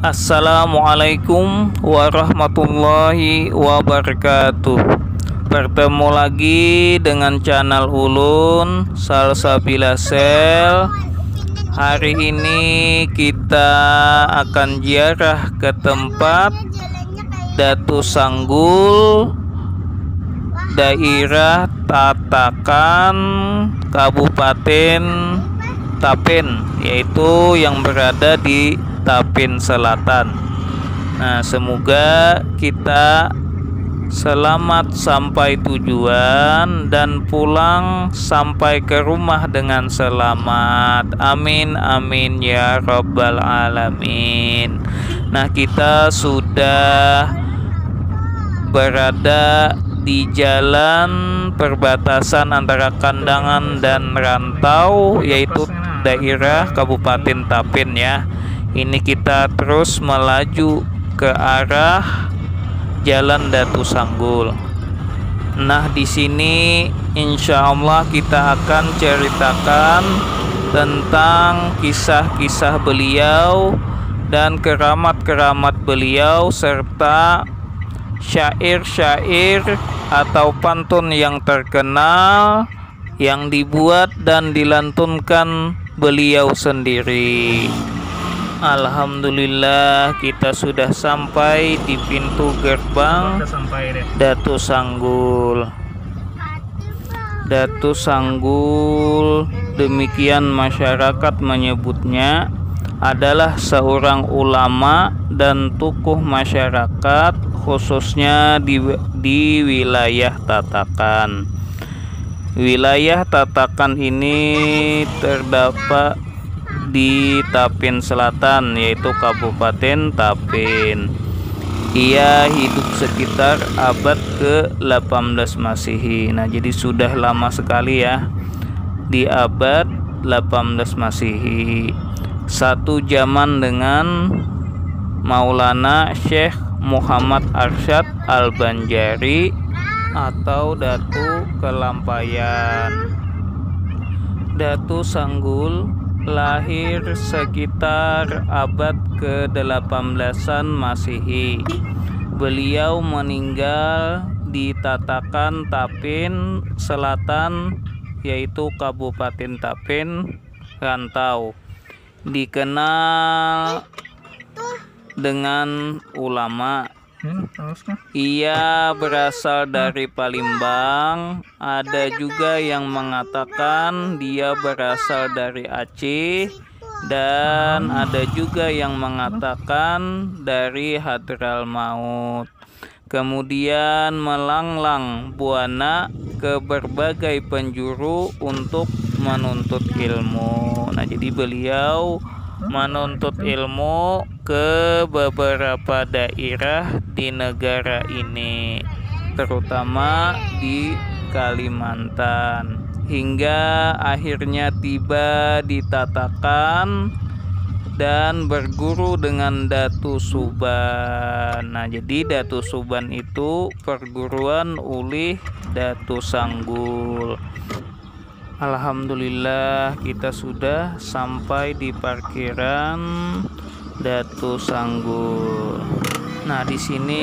Assalamualaikum warahmatullahi wabarakatuh Bertemu lagi dengan channel Ulun Salsabila Sel Hari ini kita akan ziarah ke tempat Datu Sanggul Daerah Tatakan Kabupaten Tapen yaitu yang berada di Tapin Selatan. Nah, semoga kita selamat sampai tujuan dan pulang sampai ke rumah dengan selamat. Amin amin ya rabbal alamin. Nah, kita sudah berada di jalan perbatasan antara Kandangan dan Rantau yaitu daerah Kabupaten Tapin ya ini kita terus melaju ke arah Jalan Datu Sanggul. Nah, di sini insya Allah kita akan ceritakan tentang kisah-kisah beliau dan keramat-keramat beliau serta syair-syair atau pantun yang terkenal yang dibuat dan dilantunkan beliau sendiri. Alhamdulillah kita sudah sampai di pintu gerbang Datu Sanggul Datu Sanggul demikian masyarakat menyebutnya adalah seorang ulama dan tokoh masyarakat khususnya di, di wilayah Tatakan wilayah Tatakan ini terdapat di Tapin Selatan yaitu Kabupaten Tapin. Ia hidup sekitar abad ke-18 Masehi. Nah, jadi sudah lama sekali ya di abad 18 Masehi. Satu zaman dengan Maulana Syekh Muhammad Arsyad Al-Banjari atau Datu Kelampayan. Datu Sanggul lahir sekitar abad ke-18-an Masehi. Beliau meninggal di Tatakan Tapin Selatan yaitu Kabupaten Tapin Rantau. Dikenal dengan ulama Hmm, Ia berasal dari Palembang. Ada juga yang mengatakan dia berasal dari Aceh dan ada juga yang mengatakan dari Hadral Maut. Kemudian melanglang buana ke berbagai penjuru untuk menuntut ilmu. Nah, jadi beliau menuntut ilmu ke beberapa daerah di negara ini, terutama di Kalimantan, hingga akhirnya tiba di Tatakan dan berguru dengan Datu Suban. Nah, jadi Datu Suban itu perguruan ulih Datu Sanggul. Alhamdulillah kita sudah sampai di parkiran Datu Sanggul. Nah, di sini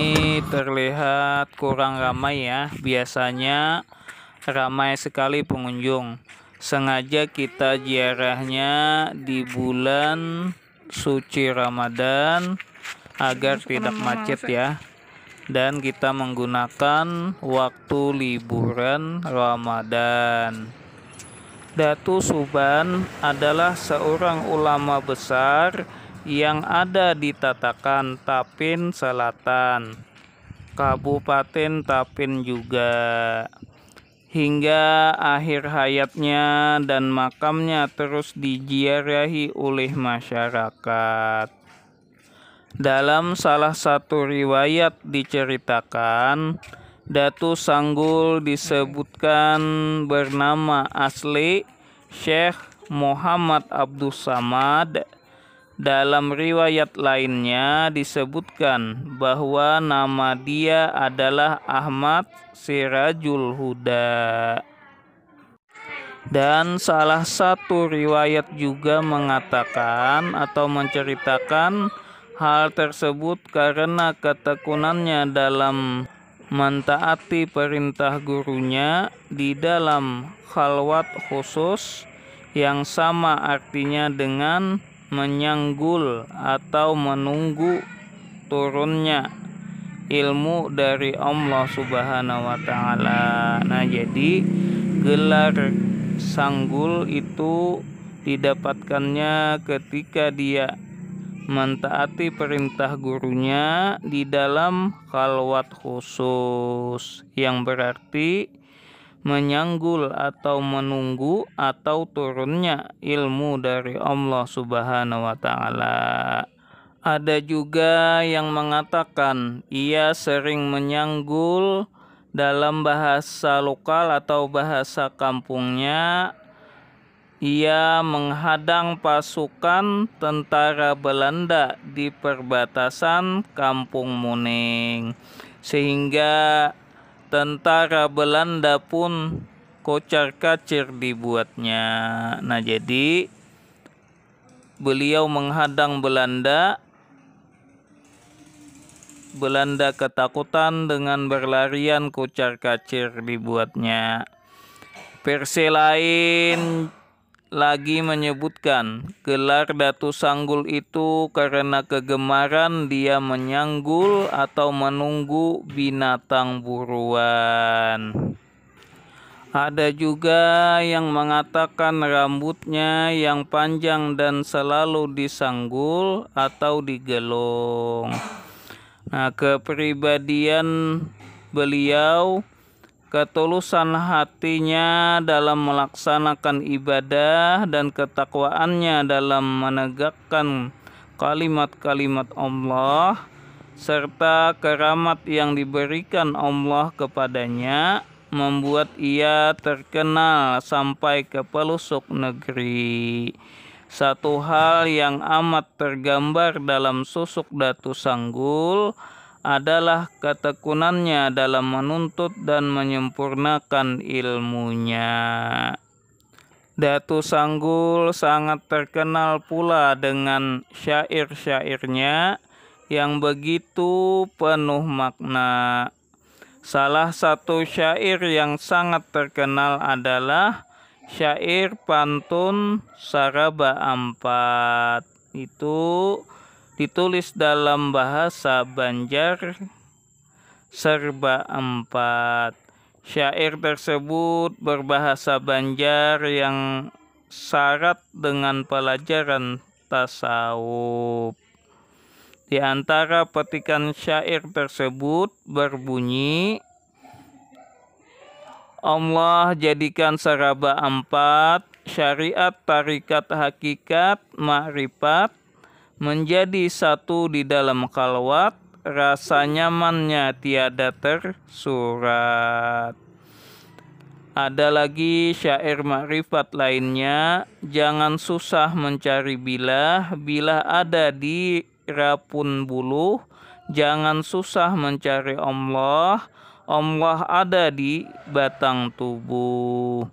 terlihat kurang ramai ya. Biasanya ramai sekali pengunjung. Sengaja kita ziarahnya di bulan suci Ramadan agar tidak macet ya. Dan kita menggunakan waktu liburan Ramadan. Datu Suban adalah seorang ulama besar yang ada di Tatakan Tapin Selatan, Kabupaten Tapin juga. Hingga akhir hayatnya dan makamnya terus dijiarahi oleh masyarakat. Dalam salah satu riwayat diceritakan, Datu Sanggul disebutkan bernama asli Syekh Muhammad Abdul Samad. Dalam riwayat lainnya disebutkan bahwa nama dia adalah Ahmad Sirajul Huda. Dan salah satu riwayat juga mengatakan atau menceritakan hal tersebut karena ketekunannya dalam mentaati perintah gurunya di dalam khalwat khusus yang sama artinya dengan menyanggul atau menunggu turunnya ilmu dari Allah Subhanahu wa taala. Nah, jadi gelar sanggul itu didapatkannya ketika dia mentaati perintah gurunya di dalam khalwat khusus yang berarti menyanggul atau menunggu atau turunnya ilmu dari Allah Subhanahu wa taala. Ada juga yang mengatakan ia sering menyanggul dalam bahasa lokal atau bahasa kampungnya ia menghadang pasukan tentara Belanda di perbatasan Kampung Muning sehingga tentara Belanda pun kocar-kacir dibuatnya. Nah, jadi beliau menghadang Belanda Belanda ketakutan dengan berlarian kocar-kacir dibuatnya. Versi lain lagi menyebutkan gelar Datu Sanggul itu karena kegemaran dia menyanggul atau menunggu binatang buruan. Ada juga yang mengatakan rambutnya yang panjang dan selalu disanggul atau digelung. Nah, kepribadian beliau ketulusan hatinya dalam melaksanakan ibadah dan ketakwaannya dalam menegakkan kalimat-kalimat Allah serta keramat yang diberikan Allah kepadanya membuat ia terkenal sampai ke pelusuk negeri. Satu hal yang amat tergambar dalam susuk Datu Sanggul adalah ketekunannya dalam menuntut dan menyempurnakan ilmunya. Datu Sanggul sangat terkenal pula dengan syair-syairnya yang begitu penuh makna. Salah satu syair yang sangat terkenal adalah syair pantun Saraba Ampat. Itu ditulis dalam bahasa Banjar serba empat. Syair tersebut berbahasa Banjar yang syarat dengan pelajaran tasawuf. Di antara petikan syair tersebut berbunyi Allah jadikan seraba empat syariat, tarikat, hakikat, makrifat, menjadi satu di dalam kalwat, rasa nyamannya tiada tersurat. Ada lagi syair makrifat lainnya, jangan susah mencari bilah, bila ada di rapun bulu jangan susah mencari Allah, Allah ada di batang tubuh.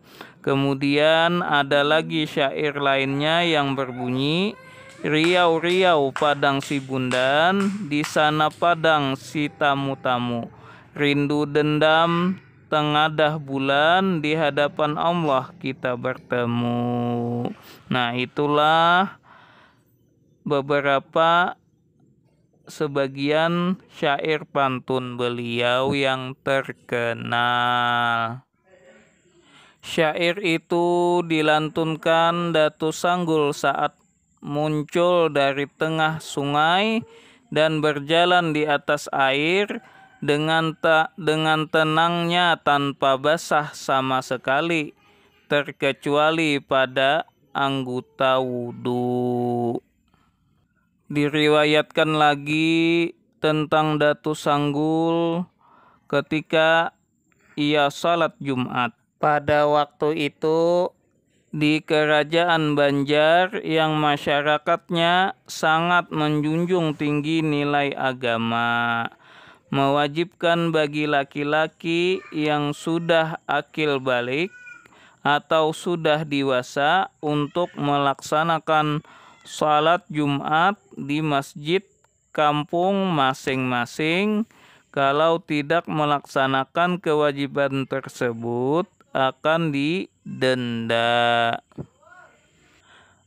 Kemudian ada lagi syair lainnya yang berbunyi Riau Riau Padang Sibundan di sana Padang si tamu-tamu rindu dendam tengadah bulan di hadapan Allah kita bertemu nah itulah beberapa sebagian syair pantun beliau yang terkenal. Syair itu dilantunkan Datu Sanggul saat muncul dari tengah sungai dan berjalan di atas air dengan ta dengan tenangnya tanpa basah sama sekali terkecuali pada anggota wudhu. Diriwayatkan lagi tentang Datu Sanggul ketika ia salat Jumat. Pada waktu itu di Kerajaan Banjar yang masyarakatnya sangat menjunjung tinggi nilai agama, mewajibkan bagi laki-laki yang sudah akil balik atau sudah dewasa untuk melaksanakan salat Jumat di masjid kampung masing-masing. Kalau tidak melaksanakan kewajiban tersebut, akan di denda.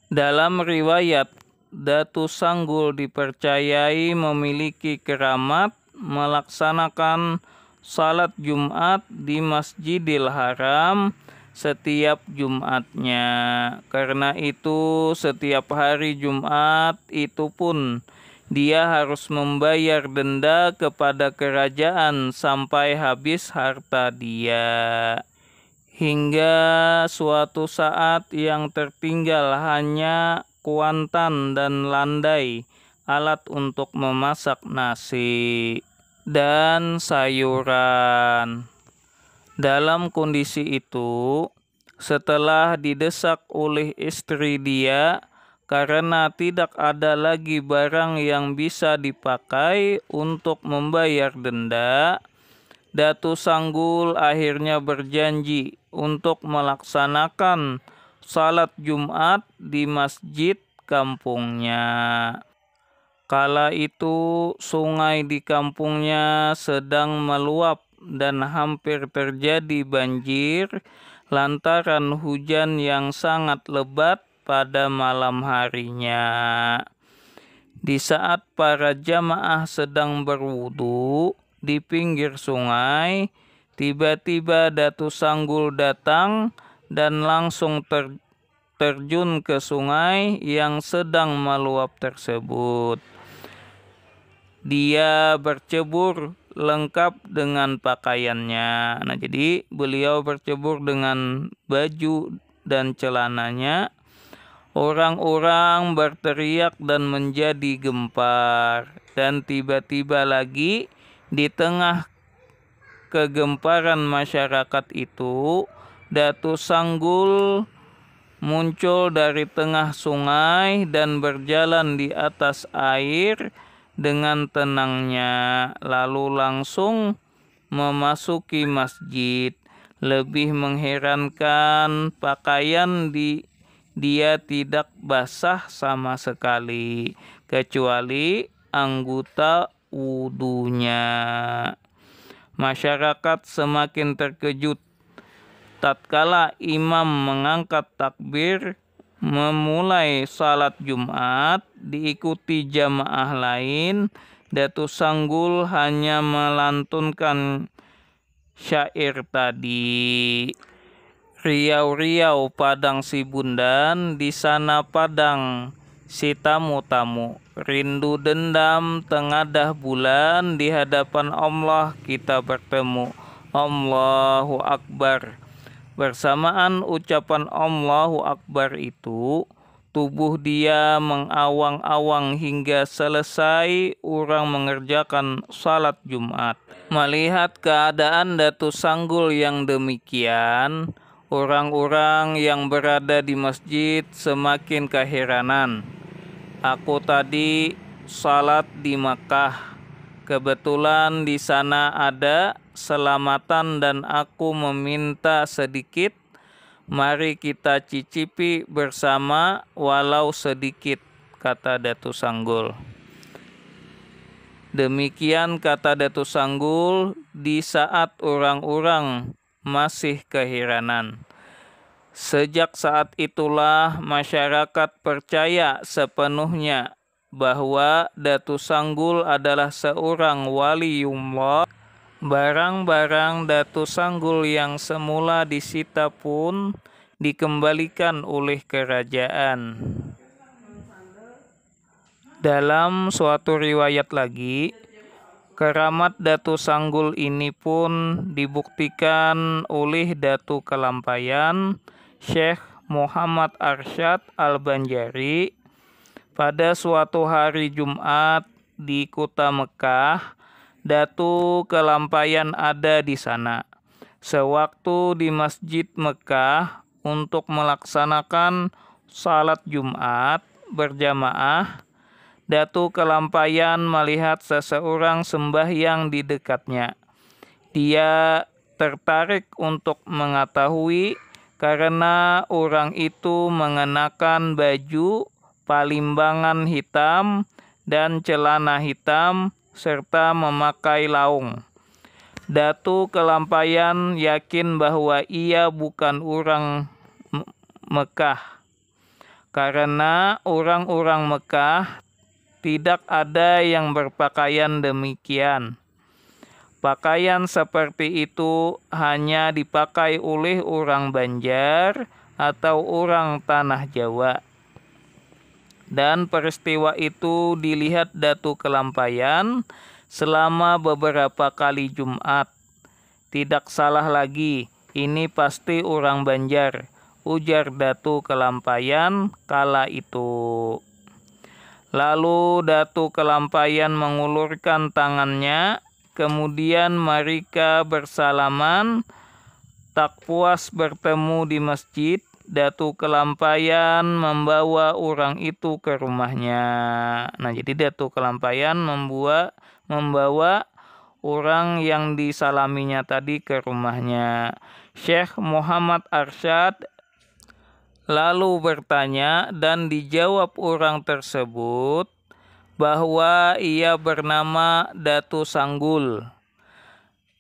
Dalam riwayat, Datu Sanggul dipercayai memiliki keramat melaksanakan salat Jumat di Masjidil Haram setiap Jumatnya. Karena itu setiap hari Jumat itu pun dia harus membayar denda kepada kerajaan sampai habis harta dia hingga suatu saat yang tertinggal hanya kuantan dan landai alat untuk memasak nasi dan sayuran. Dalam kondisi itu, setelah didesak oleh istri dia karena tidak ada lagi barang yang bisa dipakai untuk membayar denda, Datu Sanggul akhirnya berjanji untuk melaksanakan salat Jumat di masjid kampungnya. Kala itu sungai di kampungnya sedang meluap dan hampir terjadi banjir lantaran hujan yang sangat lebat pada malam harinya. Di saat para jamaah sedang berwudu di pinggir sungai, Tiba-tiba Datu Sanggul datang dan langsung ter, terjun ke sungai yang sedang meluap tersebut. Dia bercebur lengkap dengan pakaiannya. Nah, jadi beliau bercebur dengan baju dan celananya. Orang-orang berteriak dan menjadi gempar, dan tiba-tiba lagi di tengah kegemparan masyarakat itu, Datu Sanggul muncul dari tengah sungai dan berjalan di atas air dengan tenangnya, lalu langsung memasuki masjid. Lebih mengherankan pakaian di dia tidak basah sama sekali kecuali anggota wudhunya. Masyarakat semakin terkejut tatkala imam mengangkat takbir memulai salat Jumat diikuti jamaah lain Datu Sanggul hanya melantunkan syair tadi Riau-riau Padang si bundan, di sana Padang si tamu-tamu rindu dendam tengadah bulan di hadapan Allah kita bertemu Allahu Akbar bersamaan ucapan Allahu Akbar itu tubuh dia mengawang-awang hingga selesai orang mengerjakan salat Jumat. Melihat keadaan Datu Sanggul yang demikian, orang-orang yang berada di masjid semakin keheranan. Aku tadi salat di Makkah. Kebetulan di sana ada selamatan dan aku meminta sedikit. Mari kita cicipi bersama walau sedikit, kata Datu Sanggul. Demikian kata Datu Sanggul di saat orang-orang masih keheranan. Sejak saat itulah masyarakat percaya sepenuhnya bahwa Datu Sanggul adalah seorang wali waliullah. Barang-barang Datu Sanggul yang semula disita pun dikembalikan oleh kerajaan. Dalam suatu riwayat lagi, keramat Datu Sanggul ini pun dibuktikan oleh Datu Kelampayan Syekh Muhammad Arsyad Al-Banjari pada suatu hari Jumat di kota Mekah, Datu Kelampayan ada di sana. Sewaktu di Masjid Mekah untuk melaksanakan salat Jumat berjamaah, Datu Kelampayan melihat seseorang sembahyang di dekatnya. Dia tertarik untuk mengetahui karena orang itu mengenakan baju palimbangan hitam dan celana hitam serta memakai laung. Datu Kelampayan yakin bahwa ia bukan orang Mekah karena orang-orang Mekah tidak ada yang berpakaian demikian. Pakaian seperti itu hanya dipakai oleh orang Banjar atau orang tanah Jawa. Dan peristiwa itu dilihat Datu Kelampayan selama beberapa kali Jumat. Tidak salah lagi, ini pasti orang Banjar, ujar Datu Kelampayan kala itu. Lalu Datu Kelampayan mengulurkan tangannya Kemudian mereka bersalaman. Tak puas bertemu di masjid, Datu Kelampayan membawa orang itu ke rumahnya. Nah, jadi Datu Kelampayan membawa membawa orang yang disalaminya tadi ke rumahnya. Syekh Muhammad Arsyad lalu bertanya dan dijawab orang tersebut bahwa ia bernama Datu Sanggul.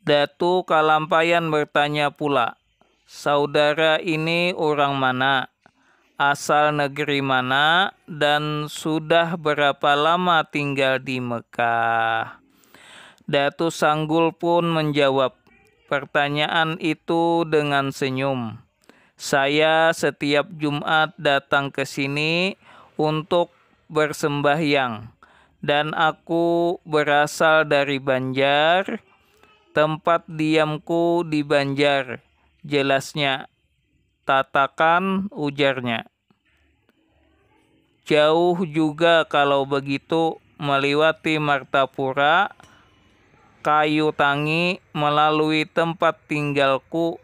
Datu Kalampayan bertanya pula, saudara ini orang mana, asal negeri mana, dan sudah berapa lama tinggal di Mekah. Datu Sanggul pun menjawab pertanyaan itu dengan senyum. Saya setiap Jumat datang ke sini untuk bersembahyang dan aku berasal dari Banjar. Tempat diamku di Banjar, jelasnya. Tatakan ujarnya. Jauh juga kalau begitu melewati Martapura, kayu tangi melalui tempat tinggalku,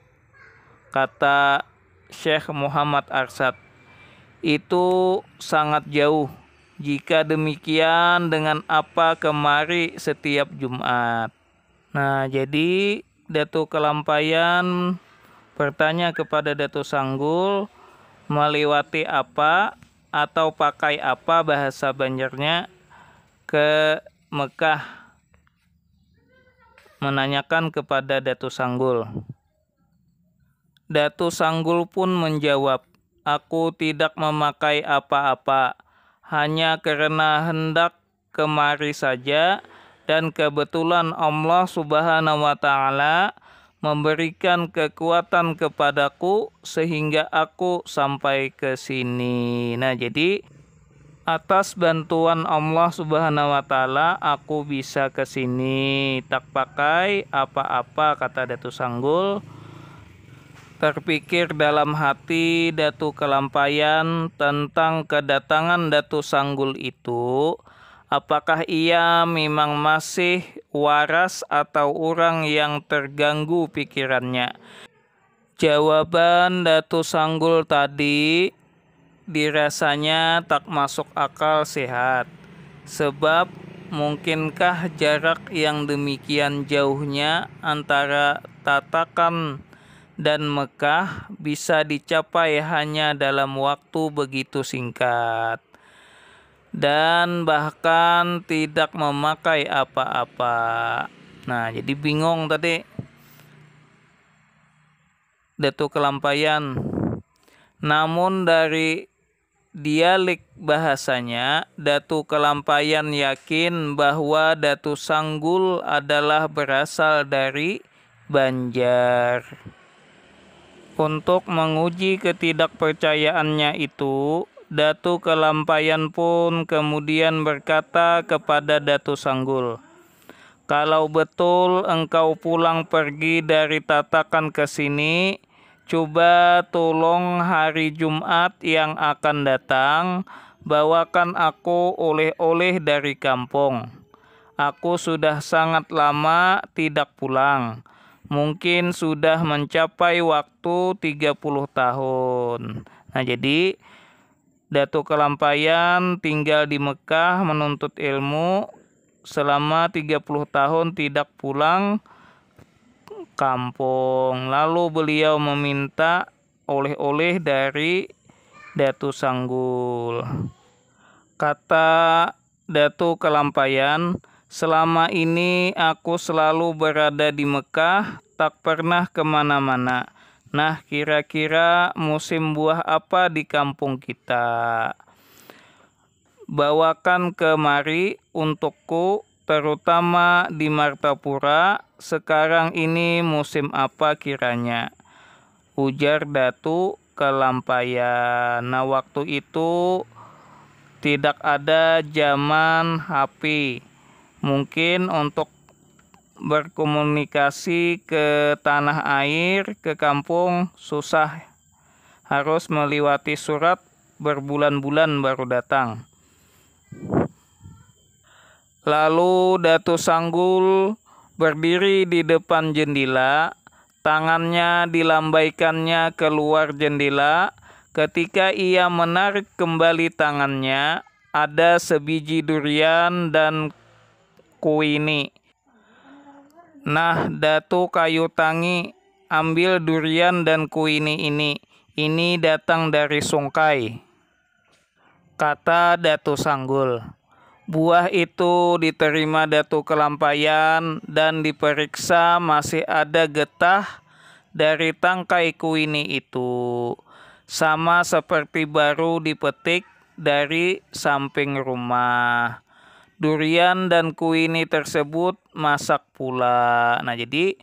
kata Syekh Muhammad Arsad. Itu sangat jauh jika demikian dengan apa kemari setiap Jumat. Nah, jadi Datu Kelampayan bertanya kepada Datu Sanggul melewati apa atau pakai apa bahasa Banjarnya ke Mekah menanyakan kepada Datu Sanggul. Datu Sanggul pun menjawab, "Aku tidak memakai apa-apa." hanya karena hendak kemari saja dan kebetulan Allah Subhanahu wa taala memberikan kekuatan kepadaku sehingga aku sampai ke sini. Nah, jadi atas bantuan Allah Subhanahu wa taala aku bisa ke sini tak pakai apa-apa kata Datu Sanggul terpikir dalam hati Datu Kelampayan tentang kedatangan Datu Sanggul itu, apakah ia memang masih waras atau orang yang terganggu pikirannya? Jawaban Datu Sanggul tadi dirasanya tak masuk akal sehat. Sebab mungkinkah jarak yang demikian jauhnya antara tatakan dan Mekah bisa dicapai hanya dalam waktu begitu singkat dan bahkan tidak memakai apa-apa. Nah, jadi bingung tadi Datu Kelampayan. Namun dari dialek bahasanya, Datu Kelampayan yakin bahwa Datu Sanggul adalah berasal dari Banjar. Untuk menguji ketidakpercayaannya itu, Datu Kelampayan pun kemudian berkata kepada Datu Sanggul, "Kalau betul engkau pulang pergi dari tatakan ke sini, coba tolong hari Jumat yang akan datang bawakan aku oleh-oleh dari kampung. Aku sudah sangat lama tidak pulang." mungkin sudah mencapai waktu 30 tahun. Nah, jadi Datu Kelampayan tinggal di Mekah menuntut ilmu selama 30 tahun tidak pulang kampung. Lalu beliau meminta oleh-oleh dari Datu Sanggul. Kata Datu Kelampayan, selama ini aku selalu berada di Mekah tak pernah kemana-mana. Nah, kira-kira musim buah apa di kampung kita? Bawakan kemari untukku, terutama di Martapura. Sekarang ini musim apa kiranya? Ujar Datu Kelampayan. Nah, waktu itu tidak ada zaman HP. Mungkin untuk berkomunikasi ke tanah air, ke kampung susah. Harus melewati surat berbulan-bulan baru datang. Lalu Datu Sanggul berdiri di depan jendela, tangannya dilambaikannya keluar jendela. Ketika ia menarik kembali tangannya, ada sebiji durian dan kuini. Nah, datu kayu tangi, ambil durian dan kuini ini. Ini datang dari sungkai. Kata Datu Sanggul. Buah itu diterima Datu Kelampayan dan diperiksa masih ada getah dari tangkai kuini itu. Sama seperti baru dipetik dari samping rumah. Durian dan kuini tersebut masak pula. Nah, jadi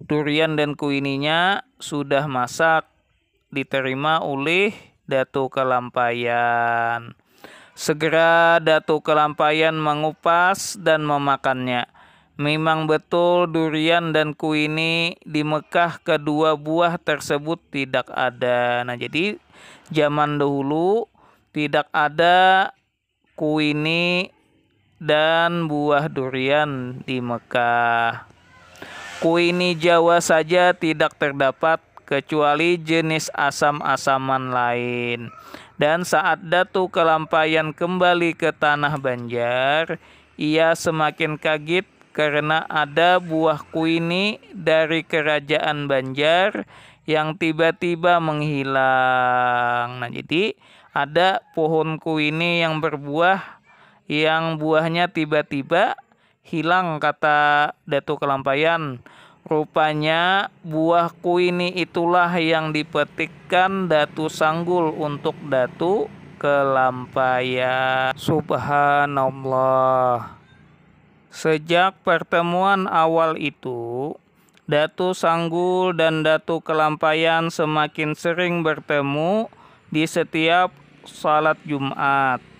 durian dan kuininya sudah masak diterima oleh Datu Kelampayan. Segera Datu Kelampayan mengupas dan memakannya. Memang betul durian dan kuini di Mekah kedua buah tersebut tidak ada. Nah, jadi zaman dahulu tidak ada kuini dan buah durian di Mekah. ini Jawa saja tidak terdapat kecuali jenis asam-asaman lain. Dan saat Datu Kelampayan kembali ke tanah Banjar, ia semakin kaget karena ada buah ini dari kerajaan Banjar yang tiba-tiba menghilang. Nah, jadi ada pohon ini yang berbuah yang buahnya tiba-tiba hilang kata Datu Kelampayan. Rupanya buah kuini itulah yang dipetikkan Datu Sanggul untuk Datu Kelampayan. Subhanallah. Sejak pertemuan awal itu, Datu Sanggul dan Datu Kelampayan semakin sering bertemu di setiap salat Jumat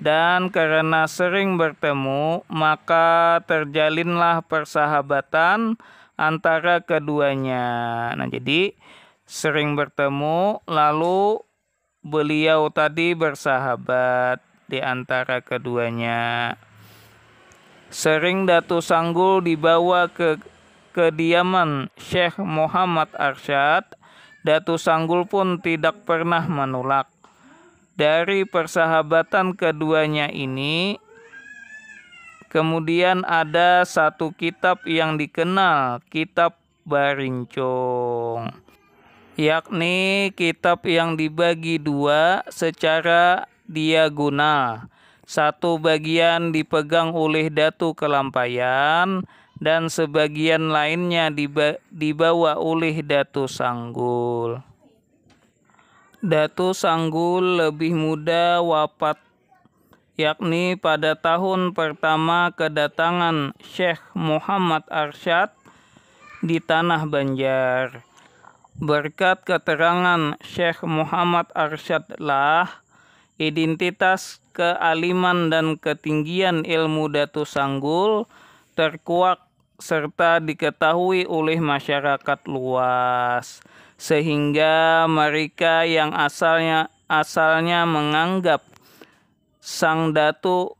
dan karena sering bertemu, maka terjalinlah persahabatan antara keduanya. Nah, jadi sering bertemu, lalu beliau tadi bersahabat di antara keduanya. Sering Datu Sanggul dibawa ke kediaman Syekh Muhammad Arsyad, Datu Sanggul pun tidak pernah menolak dari persahabatan keduanya ini kemudian ada satu kitab yang dikenal kitab Barincong yakni kitab yang dibagi dua secara diagonal satu bagian dipegang oleh Datu Kelampayan dan sebagian lainnya dibawa oleh Datu Sanggul. Datu Sanggul lebih muda wafat yakni pada tahun pertama kedatangan Syekh Muhammad Arsyad di Tanah Banjar. Berkat keterangan Syekh Muhammad Arsyad lah identitas kealiman dan ketinggian ilmu Datu Sanggul terkuak serta diketahui oleh masyarakat luas sehingga mereka yang asalnya asalnya menganggap sang datu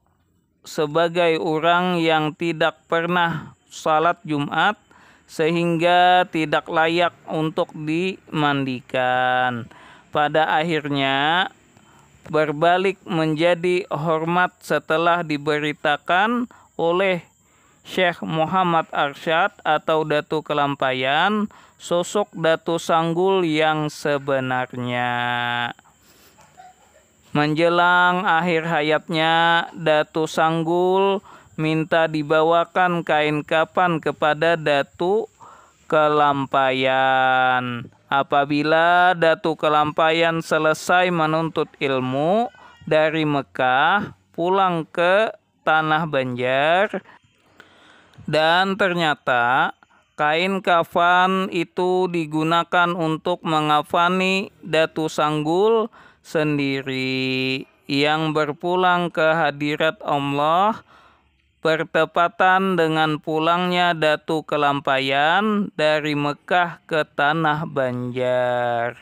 sebagai orang yang tidak pernah salat Jumat sehingga tidak layak untuk dimandikan. Pada akhirnya berbalik menjadi hormat setelah diberitakan oleh Syekh Muhammad Arsyad atau Datu Kelampayan sosok Datu Sanggul yang sebenarnya. Menjelang akhir hayatnya, Datu Sanggul minta dibawakan kain kapan kepada Datu Kelampayan. Apabila Datu Kelampayan selesai menuntut ilmu dari Mekah, pulang ke tanah Banjar dan ternyata Kain kafan itu digunakan untuk mengafani Datu Sanggul sendiri yang berpulang ke hadirat Allah bertepatan dengan pulangnya Datu Kelampayan dari Mekah ke Tanah Banjar.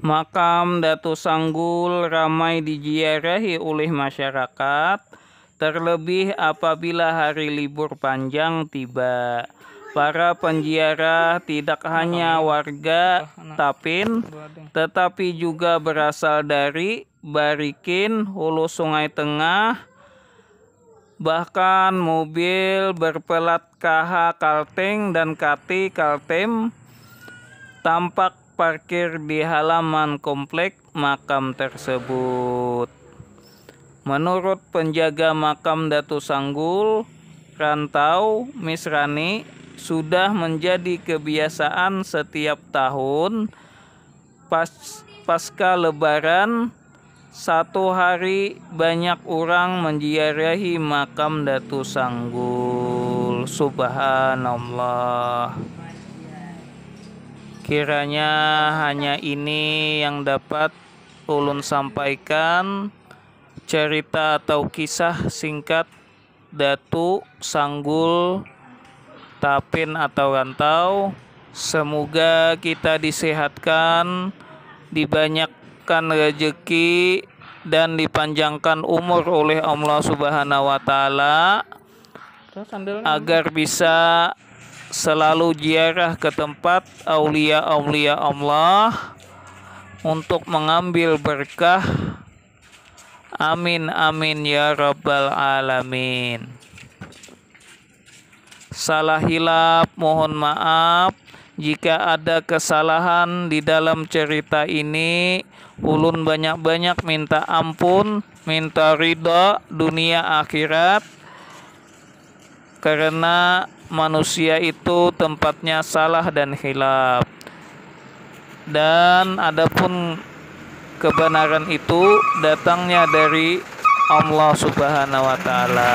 Makam Datu Sanggul ramai dijiarahi oleh masyarakat, terlebih apabila hari libur panjang tiba Para penjara tidak hanya warga Tapin, tetapi juga berasal dari Barikin, Hulu Sungai Tengah, bahkan mobil berpelat KH Kalteng dan Kati Kaltem tampak parkir di halaman komplek makam tersebut. Menurut penjaga makam Datu Sanggul, Rantau Misrani sudah menjadi kebiasaan setiap tahun pas pasca lebaran satu hari banyak orang menziarahi makam Datu Sanggul subhanallah kiranya hanya ini yang dapat ulun sampaikan cerita atau kisah singkat Datu Sanggul tapin atau rantau. Semoga kita disehatkan, dibanyakkan rezeki dan dipanjangkan umur oleh Allah Subhanahu wa taala agar bisa selalu ziarah ke tempat aulia-aulia Allah untuk mengambil berkah. Amin amin ya rabbal alamin salah hilap, mohon maaf jika ada kesalahan di dalam cerita ini ulun banyak-banyak minta ampun minta ridho dunia akhirat karena manusia itu tempatnya salah dan hilap. dan adapun kebenaran itu datangnya dari Allah Subhanahu wa taala.